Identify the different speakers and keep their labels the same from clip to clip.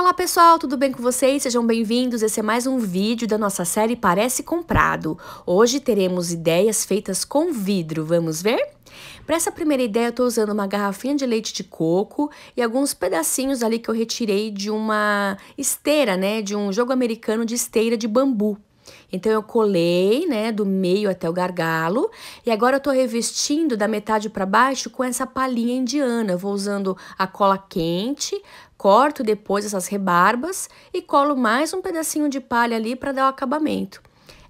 Speaker 1: Olá pessoal, tudo bem com vocês? Sejam bem-vindos. Esse é mais um vídeo da nossa série Parece Comprado. Hoje teremos ideias feitas com vidro. Vamos ver? Para essa primeira ideia, eu estou usando uma garrafinha de leite de coco e alguns pedacinhos ali que eu retirei de uma esteira, né? De um jogo americano de esteira de bambu. Então eu colei, né, do meio até o gargalo, e agora eu tô revestindo da metade para baixo com essa palhinha indiana. Eu vou usando a cola quente, corto depois essas rebarbas e colo mais um pedacinho de palha ali para dar o acabamento.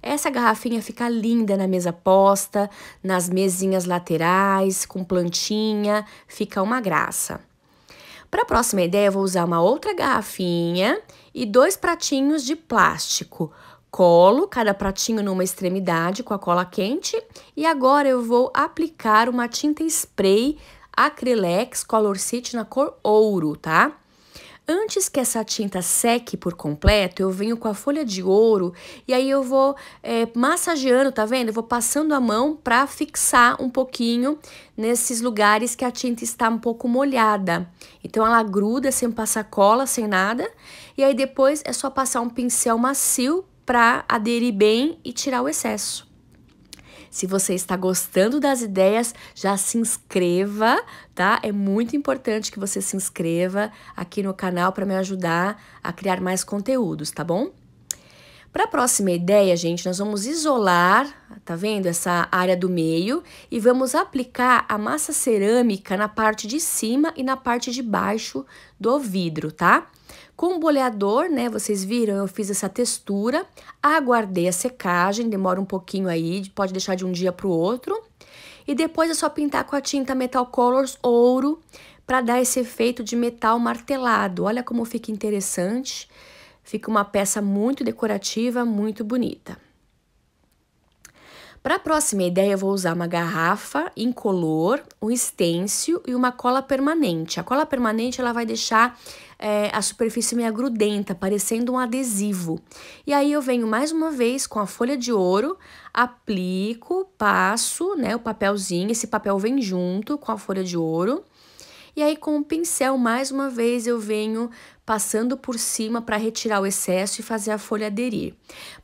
Speaker 1: Essa garrafinha fica linda na mesa posta, nas mesinhas laterais, com plantinha, fica uma graça. Para a próxima ideia, eu vou usar uma outra garrafinha e dois pratinhos de plástico. Colo cada pratinho numa extremidade com a cola quente e agora eu vou aplicar uma tinta spray Acrylex Color City na cor ouro, tá? Antes que essa tinta seque por completo, eu venho com a folha de ouro e aí eu vou é, massageando, tá vendo? Eu vou passando a mão pra fixar um pouquinho nesses lugares que a tinta está um pouco molhada. Então ela gruda sem passar cola, sem nada. E aí depois é só passar um pincel macio para aderir bem e tirar o excesso. Se você está gostando das ideias, já se inscreva, tá? É muito importante que você se inscreva aqui no canal para me ajudar a criar mais conteúdos, tá bom? Para a próxima ideia, gente, nós vamos isolar, tá vendo, essa área do meio e vamos aplicar a massa cerâmica na parte de cima e na parte de baixo do vidro, tá? Com o boleador, né, vocês viram, eu fiz essa textura, aguardei a secagem, demora um pouquinho aí, pode deixar de um dia para o outro. E depois é só pintar com a tinta Metal Colors Ouro para dar esse efeito de metal martelado. Olha como fica interessante. Fica uma peça muito decorativa, muito bonita. Para a próxima ideia, eu vou usar uma garrafa incolor, um estêncil e uma cola permanente. A cola permanente ela vai deixar é, a superfície meio grudenta, parecendo um adesivo. E aí eu venho mais uma vez com a folha de ouro, aplico, passo né, o papelzinho, esse papel vem junto com a folha de ouro, e aí, com o pincel, mais uma vez, eu venho passando por cima para retirar o excesso e fazer a folha aderir.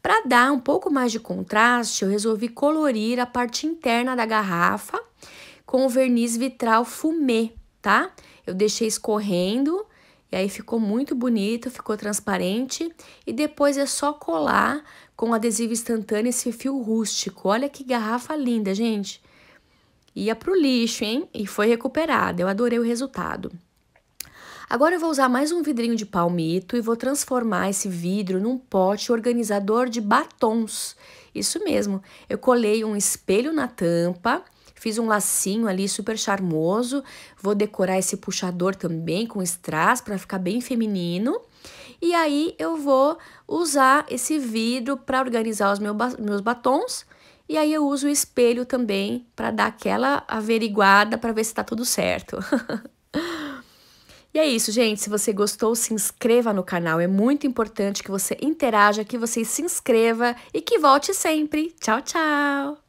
Speaker 1: Para dar um pouco mais de contraste, eu resolvi colorir a parte interna da garrafa com o verniz vitral fumê, tá? Eu deixei escorrendo e aí ficou muito bonito, ficou transparente. E depois é só colar com adesivo instantâneo esse fio rústico. Olha que garrafa linda, gente ia para o lixo, hein? E foi recuperada. Eu adorei o resultado. Agora eu vou usar mais um vidrinho de palmito e vou transformar esse vidro num pote organizador de batons. Isso mesmo, eu colei um espelho na tampa, fiz um lacinho ali super charmoso, vou decorar esse puxador também com strass para ficar bem feminino. E aí eu vou usar esse vidro para organizar os meus batons e aí eu uso o espelho também para dar aquela averiguada para ver se está tudo certo. e é isso, gente. Se você gostou, se inscreva no canal. É muito importante que você interaja, que você se inscreva e que volte sempre. Tchau, tchau!